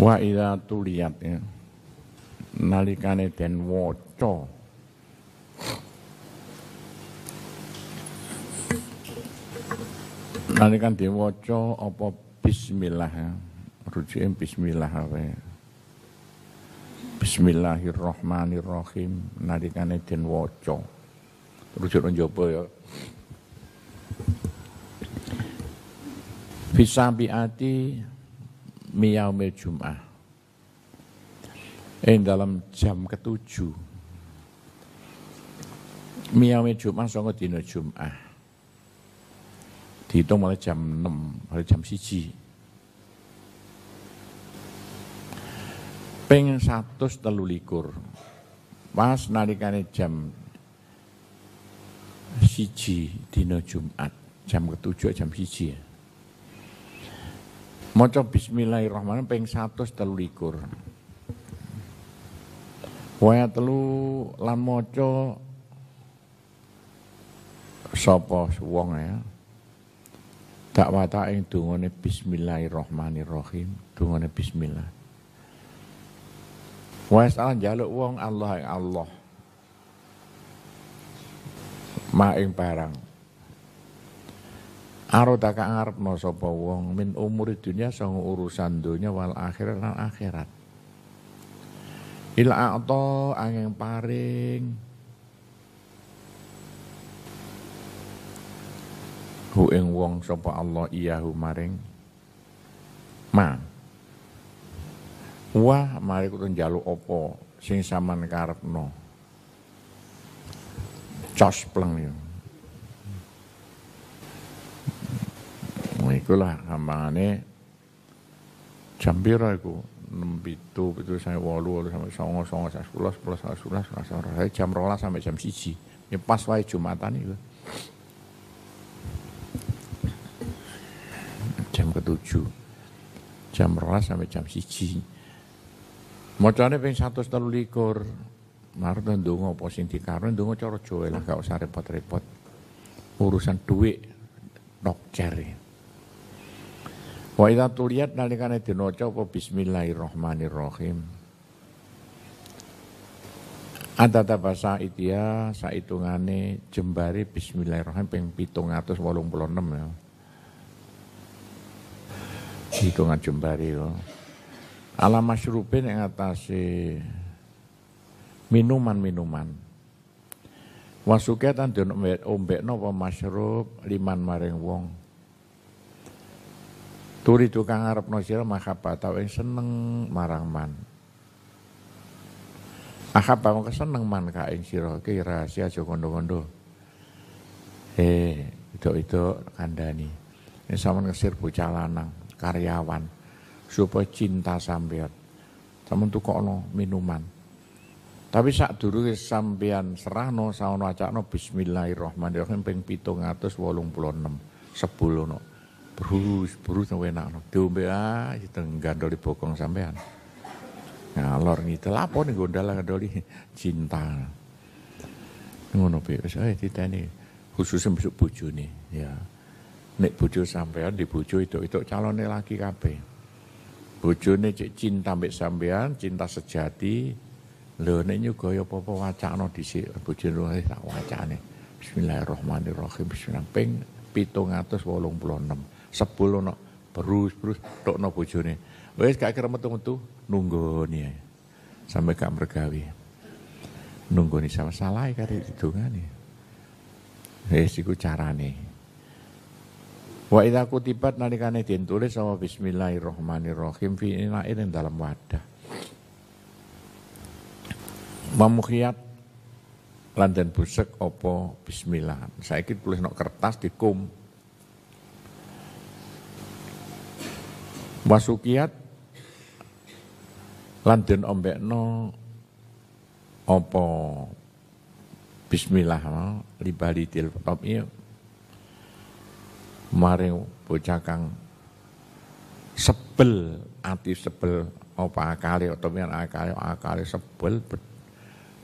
Wa ila tuliyat ya. Nalikane den waca. Nalikan diwaca apa bismillah ya. Rujuke bismillah wae. Bismillahirrahmanirrahim nalikane den waca. Rujuk nang jaba ya. Fisabiati miyaumil jum'ah. Eh dalam jam ketujuh. Miyaumil jum'ah songo dino jum'ah. Dihitung mulai jam 6, mulai jam siji. Ping satu telulikur. Pas nalikane jam siji dino Jumat, jam ketujuh jam siji ya. Maca bismillahirrahmanirrahim ping 123. Waya telu lan maca sapa wong ya. Tak wata ing dungane bismillahirrahmanirrahim, dungane bismillah. Waya ala jaluk wong Allah ing Allah. Ma ing barang. Arutaka ngarep no sopo wong min umur dunia sang urusan dunia wal akhirat lan akhirat. Il a'ta angin paring hu ing wong sopo Allah hu maring ma wah mari kudu jalu opo sing saman sampean karepno cospleng yo itulah samangane jam piro iku 6 pitu saya walu walu sampai songo songo saya sekolah sekolah saya sekolah saya jam rola sampai jam siji Ini ya, pas wae jumatan itu jam ketujuh jam rola sampai jam siji Mau cari satu setelu likur Maru dan apa posing di karun cara coro lah gak usah repot-repot. Urusan duit, dokter ini Wa idza tuliyat nalikane dinaca apa bismillahirrahmanirrahim. Antata bahasa itia saitungane jembare bismillahirrahmanirrahim ping 786 ya. Hitungan jembari. ya. Ala masyrubin yang atasi minuman-minuman. Wasuketan den ombek nopo masyrub liman maring wong turi tukang Arab arepno sira tau yang seneng marang man. Ahabba mau keseneng man ka ing sira ke rahasia aja kondo-kondo. Eh, itu-itu nih, Ini sama ngesir bocah lanang, karyawan supaya cinta sampean. untuk no minuman. Tapi saat dulu sampean serahno saono no, bismillahirrahmanirrahim ping sepuluh no. Brus, brus no enak no. Diombe ae teng gandoli bokong sampean. Ngalor ngite lapo ning gondal gandoli cinta. Ngono piye wis ae eh, diteni khusus besok nih, ya. Nek bojo sampean di bojo itu itu calonnya laki kabeh. Bojone cek cinta mbek sampean, cinta sejati. Lho nek nyuga ya apa-apa wacana dhisik bojone wae tak wacane. Bismillahirrahmanirrahim. Bismillahirrahmanirrahim. Ping 786 sepuluh no berus berus tok no bojone wes gak kira metu metu nih sampai gak mergawi nunggu nih sama salah kari itu kan ya wes iku nih wa idza kutibat nalikane den tulis sama Bismillahirrohmanirrohim fi inain dalam wadah mamukiat lantan busek opo bismillah saya saiki tulis nok kertas dikum Wasukiat lan den ombekno opo bismillah libali til iya maring bocah kang sebel ati sebel apa akale utawa akale akale sebel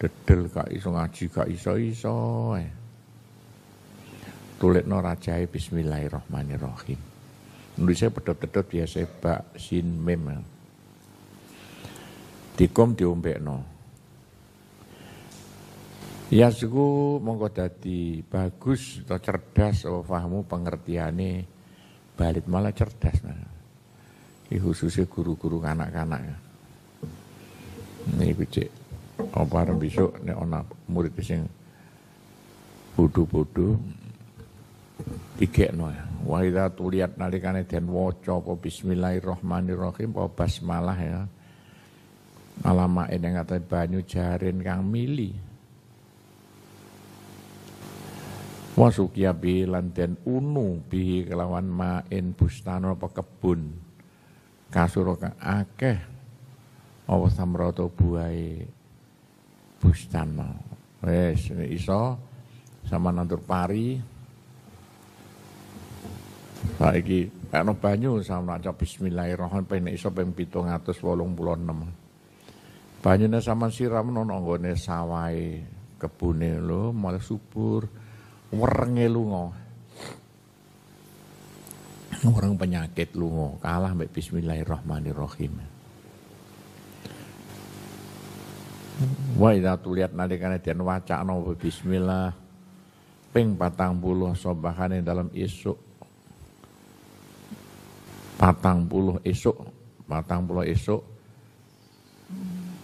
dedel gak iso ngaji gak iso iso eh. no rajae bismillahirrahmanirrahim Nulisnya pedot-pedot biasa ya, Pak sin, mem. Dikom no. Yasku mongko dadi bagus atau cerdas apa fahmu pengertiane balit malah cerdas. Nah. Ini khususnya guru-guru anak-anak. Ya. Ini kucik. Apa besok ini anak murid yang bodoh-bodoh no ya wa idza tuliyat nalikane den waca apa bismillahirrahmanirrahim apa basmalah ya alama ini kata banyu jarin kang mili wa sukiya bi lan unu bi kelawan main bustano apa kebun kasuro kang akeh apa samrata buahe bustano wes iso sama nandur pari Saiki ana banyu sama maca bismillahirrahmanirrahim iso ping 786. Banyune sama siram nang nggone sawahe kebune lho malah subur werenge lunga. Orang penyakit lunga kalah mbek bismillahirrahmanirrahim. Wa idza tuliyat nalikane den wacana bismillah ping 40 sobahane dalam isuk patang puluh esok, patang puluh esok,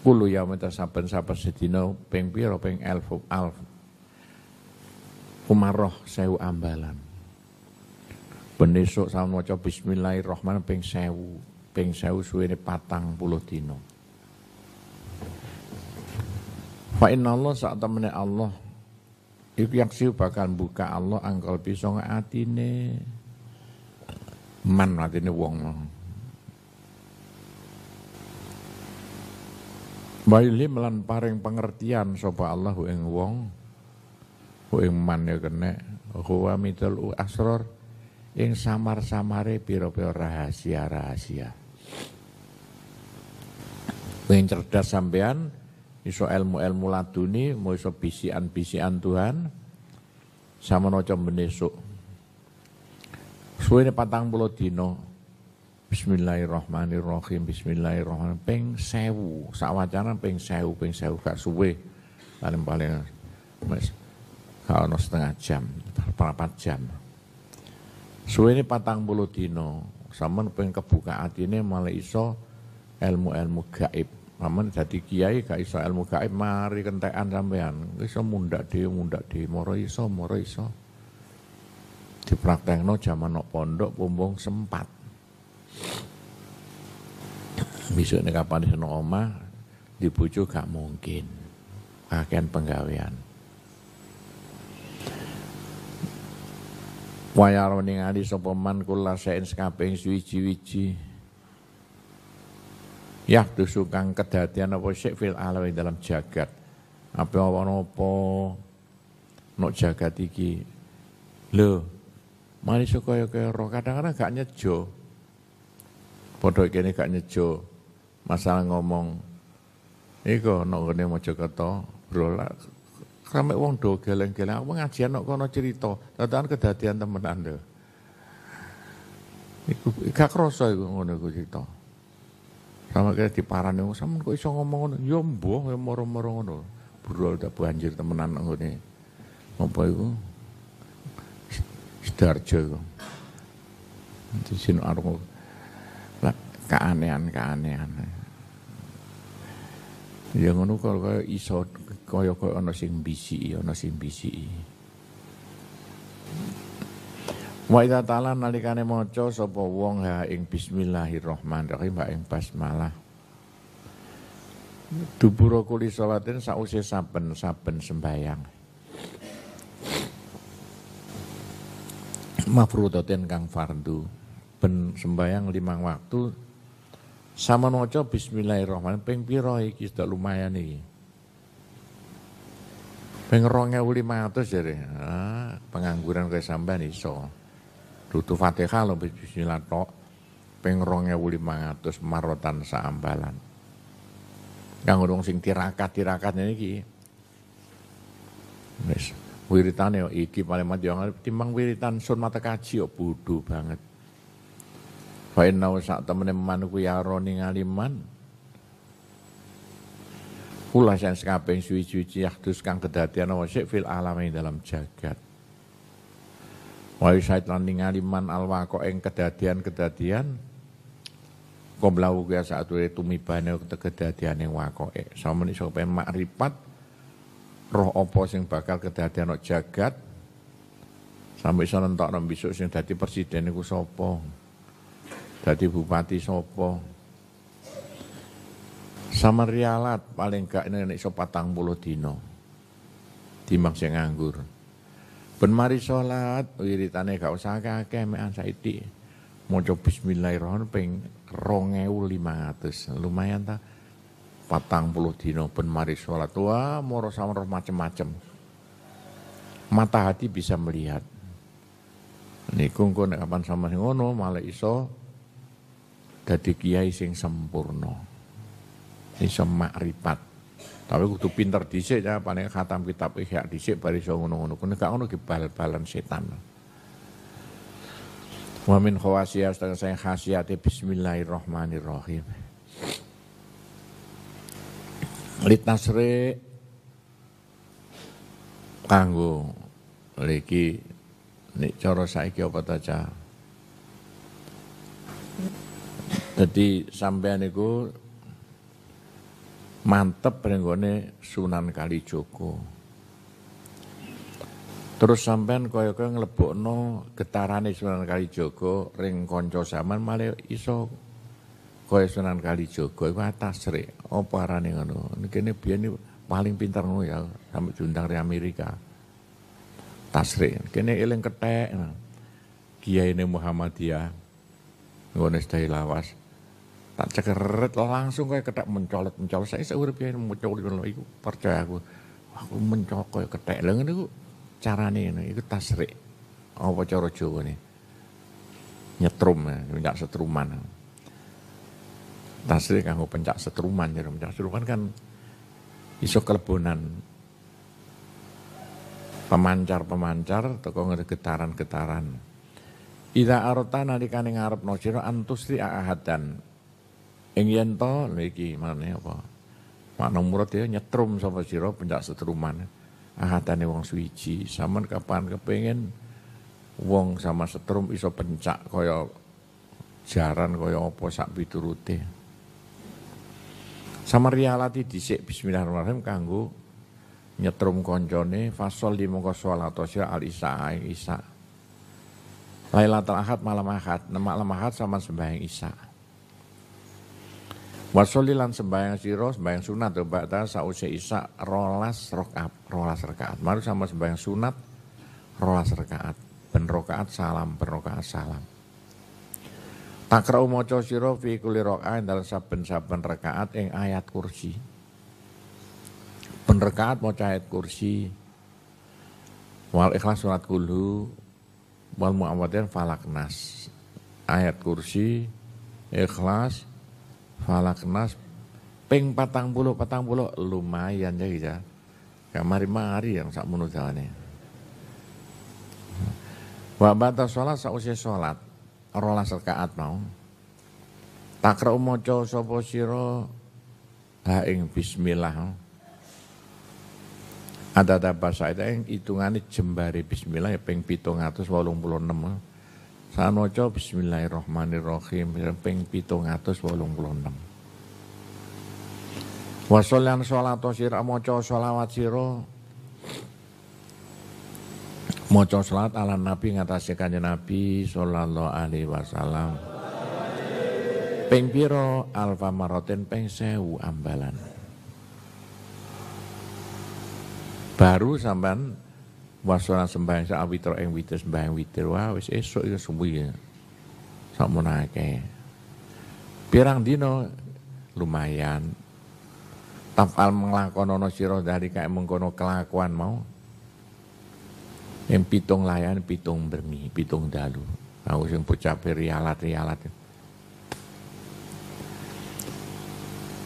puluh ya minta saben-saben setino peng pira peng elf alf. Umaroh sewu ambalan. Ben sama sampeyan bismillahirrahmanirrahim peng sewu, peng sewu suwene patang puluh dina. Fa inna Allah saat temene Allah itu yang bakal buka Allah angkal pisong atine man atine wong. Wa ilhim lan paring pengertian sapa Allah ing wong ing man ya kene huwa mitul asror ing samar-samare pira-pira rahasia-rahasia. Pengen cerdas sampean, iso ilmu-ilmu laduni, mau iso bisian-bisian Tuhan, sama noco menesuk. Suwene patang puluh dino. Bismillahirrahmanirrahim. Bismillahirrahmanirrahim. Peng sewu. Sak wacana peng sewu. peng sewu. Gak suwe. Paling-paling. Mas. ono setengah jam. parapat jam. Suwene patang puluh dino. Saman peng kebuka atine malah iso ilmu-ilmu gaib. Paman jadi kiai gak iso ilmu gaib mari kentekan sampean. Iso mundak dhewe mundak dhewe moro iso moro iso dipraktekno jaman nok pondok pumbung sempat. Bisa ini kapan di sana omah dibujuk gak mungkin. Kakean penggawean. Wayar ningali sapa man kula sein sekabing suwiji-wiji. ya dusukang kedatian apa sik fil alawi dalam jagat. Apa apa napa nok jagat iki. loh Mari sukaya kaya roh, kadang-kadang gak nyejo. Podok kene gak nyejo. Masalah ngomong. Iku nok ngene Mojokerto, berolak rame wong do geleng-geleng aku ngajian nok kono cerita, tatakan kedatian temen anda, Iku gak krasa iku ngono iku cerita. Sama kaya diparani wong oh, sampean kok iso ngomong ngono. Ya mbuh ya, moro-moro ngono. Brol tak banjir temenan ngene. Apa iku? Sidoarjo. Di orang Keanehan-keanehan. Ya ngono kalau kaya iso kaya kaya ada sing bisi, ada sing bisiki. Wa idza ta'ala nalikane moco sopa wong ha ing bismillahirrahmanirrahim ha ing basmalah. Duburo kuli sholatin sausih saben-saben sembayang. mafrudoten kang fardu ben sembayang limang waktu sama noco bismillahirrahmanirrahim ping piro iki sudah lumayan iki ping 2500 jadi ah, pengangguran kaya nih so dudu Fatihah lo bismillah tok ping matus marotan saambalan Kang wong sing tirakat-tirakatnya iki wiritane yo iki paling mati yo timbang wiritan sun mata kaji yo ya bodoh banget fa inna sak temene manku ya roni ngaliman kula sing sekaping suwi-suwi yahdus kang kedadian apa sik fil dalam jagat wa syaitan ningali alwa alwaqo kedatian kedatian. kedadian Koblau kaya saat itu tumibane kedatian yang wakoe. Sama ini sopan ripat roh apa sing bakal kedadekno jagat sampai iso nentokno besok sing dadi presiden iku sapa dadi bupati sapa sama rialat paling gak nek iso patang puluh dino timbang sing nganggur ben mari salat wiritane gak usah akeh mekan saiki maca bismillahirrahmanirrahim 2500 lumayan ta patang puluh dino pun mari sholat tua moro sama macem-macem mata hati bisa melihat Ini engko nek kapan sama sing ngono malah iso dadi kiai sing sempurna iso makrifat tapi kudu pinter dhisik ya panek khatam kitab ihya dhisik bari iso ngono-ngono kene gak ngono gebal-balan setan Wa min khawasiyah setengah saya khasiyati bismillahirrahmanirrahim. Litnasre kanggo niki nek cara saiki apa ta cah Dadi sampean niku mantep renggone Sunan Kalijogo. Terus sampean kaya-kaya nglebokno getarane Sunan Kalijogo ring kanca zaman malah iso kaya Sunan Kalijaga iku atas rek apa arane ngono Kene biyen paling pinter ngono ya sampe diundang di Amerika Tasri. kene eling ketek kiai ini Muhammadiyah ngono sedaya lawas tak cekeret langsung kayak ketek mencolot mencolot saya seurip ya mencolot ngono iku percaya aku aku mencolot kayak ketek lha ngene iku carane ngene iku tasrik apa cara Jawa ne nyetrum ya eh, nyak setruman tasri kanggo pencak setruman jadi pencak setruman kan iso kelebonan pemancar-pemancar ngerti getaran-getaran Ida arota nadi ngarep no sira antusri ahad dan yen to mana ya apa makna murid ya nyetrum sama siro pencak setruman ahatane wong suici saman kapan kepengen wong sama setrum iso pencak koyo jaran koyo opo sak piturute sama rialati disik bismillahirrahmanirrahim Kanggu nyetrum koncone fasol di mongko shalatosya al isa isa. Lailatul Ahad malam Ahad, nah, malam Ahad sama sembahyang Isa. Wasolilan lan sembahyang siro, sembahyang sunat tuh bakta sause Isa rolas rokaat, rolas rakaat. maru sama sembahyang sunat rolas rakaat, ben salam, ben salam. Takra'u maca siro fi kuli rokain dalam saben-saben rekaat yang ayat kursi. penerkaat mau kursi. Wal ikhlas surat kulhu wal falak falaknas. Ayat kursi, ikhlas, falaknas, ping patang puluh, patang puluh, lumayan ya gitu Kamari-mari ya, yang sak menurut jalannya. Wa solat sak usia sholat rolas rakaat mau. Takra'u maca sapa sira ha ing bismillah. Ada ada bahasa itu yang hitungannya jembari bismillah ya ping 786. Saya maca bismillahirrahmanirrahim ya, ping Soal Wasolan sholat sira mojo sholawat siro maca salat ala Nabi ngatasi kanya Nabi sallallahu alaihi wasallam. Pengpiro alfa marotin pengsewu ambalan. Baru sampan wasola sembahyang sak awitra ing witir sembahyang witir wah wis itu sembuh ya. Sama menake. Pirang dino lumayan. Tafal menglakonono siroh dari kaya mengkono kelakuan mau yang pitung layan, pitung bermi, pitung dalu. Aku yang pucapi rialat-rialat.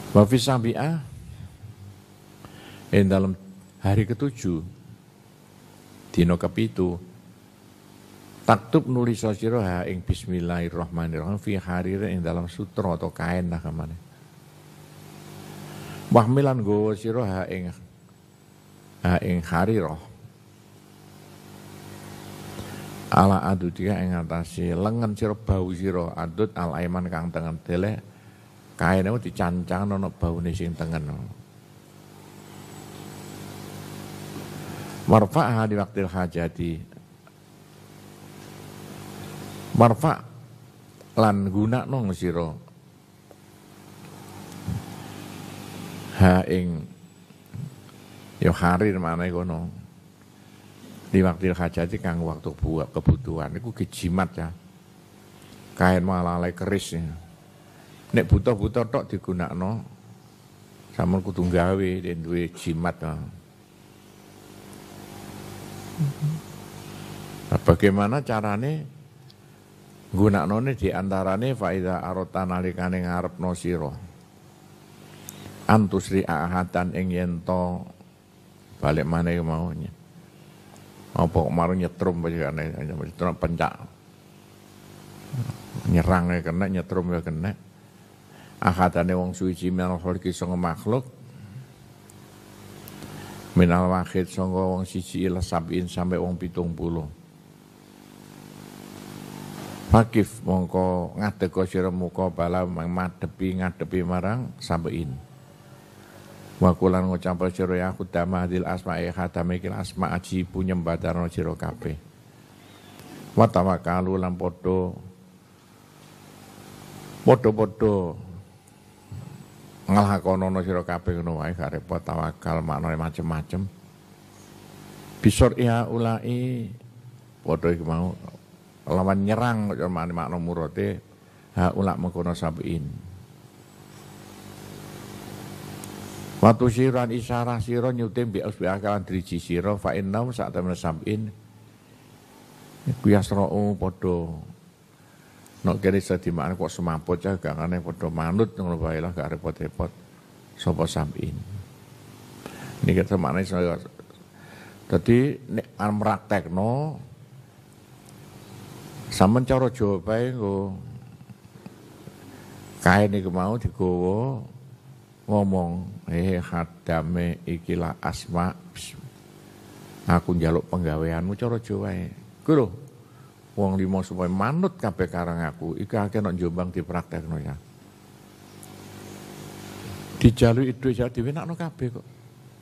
wafis sabia yang dalam hari ketujuh dino kepitu taktub nulis sosiroha, ing bismillahirrahmanirrahim fi harir ing dalam sutra atau kain lah kemana wahmilan go ha ing ha ing hariroh ala adut dia ing ngatasi lengan sira bau siro adut ala iman kang tengen tele kaene dicancang bau nih sing tengen marfa'ah di waktil hajati marfa' lan guna nong siro ha ing yo harir mane kono di waktu hajati kang waktu buat kebutuhan itu kejimat ya kain malah keris ya. nek butuh butuh tok no sama kutunggawi gawe dan duwe jimat ya. Nah, bagaimana carane gunakno di nih faida arota nalikane no siro antusri ahatan ingyento balik mana yang maunya apa kemarin nyetrum aja aneh nyetrum pencak nyerang ya kena nyetrum ya kena akadane wong suci minal kholqi sanga makhluk minal wahid sanga wong suci ilah sabin sampai wong pitung puluh Fakif mongko kau sira muka bala madepi ngadepi marang sampein. Wa kulan ngucap sira ya khudamah dil asma'i e khatame kil asma ajibu nyembadarno sira kabeh. Wa tawakkalu lan podo podo, padha nglakonono sira kabeh ngono wae gak repot tawakal maknane macem-macem. Pisor ya ulai padha iki mau lawan nyerang makno murote, ha ulak mengkono sabiin. Watu siran isyarah siro nyutim bi usbi akalan driji siro fa innam saat temen sam'in kuyasro'u podo Nok kene sedimaan kok semamput ya gak aneh podo manut ngono bae lah gak repot-repot sapa sam'in. Ini kita maknanya saya Jadi nek amrak sampean cara Jawa bae nggo kae niku mau digowo ngomong, eh khadame ikilah asma, aku njaluk penggaweanmu cara Jawa guru e. wong lima supaya manut kabeh karang aku, ika akeh nang Jombang dipraktekno ya. Dijalu itu ya diwenakno kabeh kok.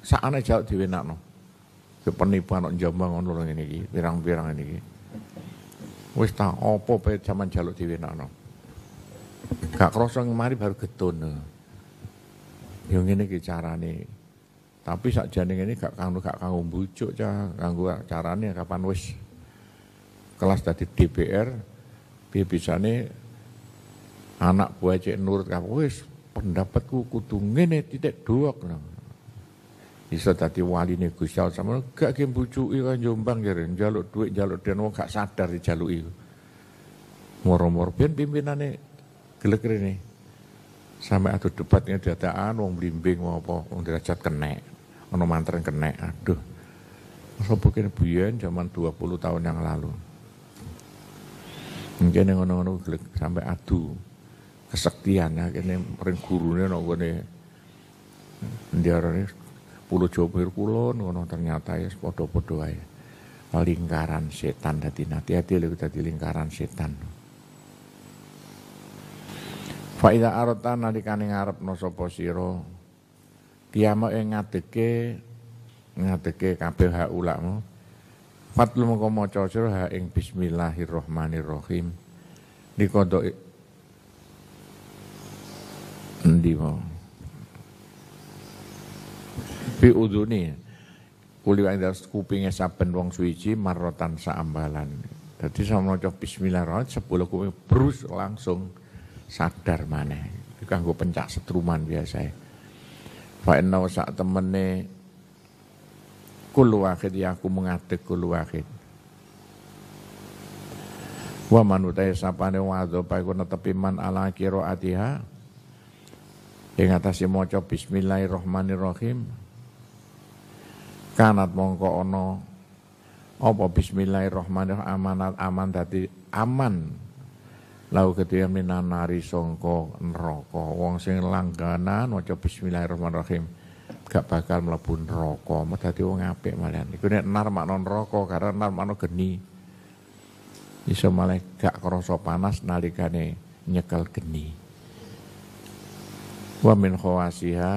Sakane jaluk diwenakno. penipuan nang Jombang ono lho ngene iki, pirang-pirang iki. Wis ta opo pe jaman jaluk diwenakno. Gak krasa mari baru getun ini ke cara nih Tapi saat jaring ini gak kanggu gak kanggu mbujuk cah, kanggo caranya kapan wis kelas dari DPR nih anak buah cek nurut kapan wis pendapatku kutung ini titik dua nah. Bisa tadi wali nih Allah sama gak ki mbujuki kan Jombang jadi jaluk duit jaluk dia nunggu gak sadar iya. Moro-moro pimpinan nih gelek nih sampai adu debatnya dataan wong blimbing wong apa wong derajat kenek ono mantren kenek aduh masa bikin buyen zaman 20 tahun yang lalu mungkin yang ngono-ngono sampai adu kesaktian ya kene mring gurune ono ngene ndiarane pulau jauh kulon ngono ternyata ya padha-padha ae lingkaran setan tadi hati-hati lagi tadi lingkaran setan Faida arata nalikane ngarepno sapa sira kiamat ing ngadeke ngadeke kabeh haulamu Fatlu mengko maca sira ha ing bismillahirrahmanirrahim dikodo endi mau fi uduni kuli ing kupinge saben wong suici marotan saambalan dadi sama maca bismillahirrahmanirrahim sepuluh kuping brus langsung sadar maneh. Iku kanggo pencak setruman biasa. Fa inna sak temene kul wahid ya aku mengadeg kul wahid. Wa manutai sapane wadho paiku netepi man ala kira atiha ing atase maca bismillahirrahmanirrahim. Kanat mongko ana apa bismillahirrahmanirrahim amanat aman dadi aman lau ketika minanari nari songko neroko wong sing langganan maca bismillahirrahmanirrahim gak bakal mlebu neraka dadi wong ngapik malahan iku nek nar makna neroko karena nar makna geni iso malah gak krasa panas nalikane nyekel geni wa min khawasiha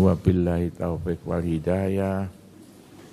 wa billahi taufik wal hidayah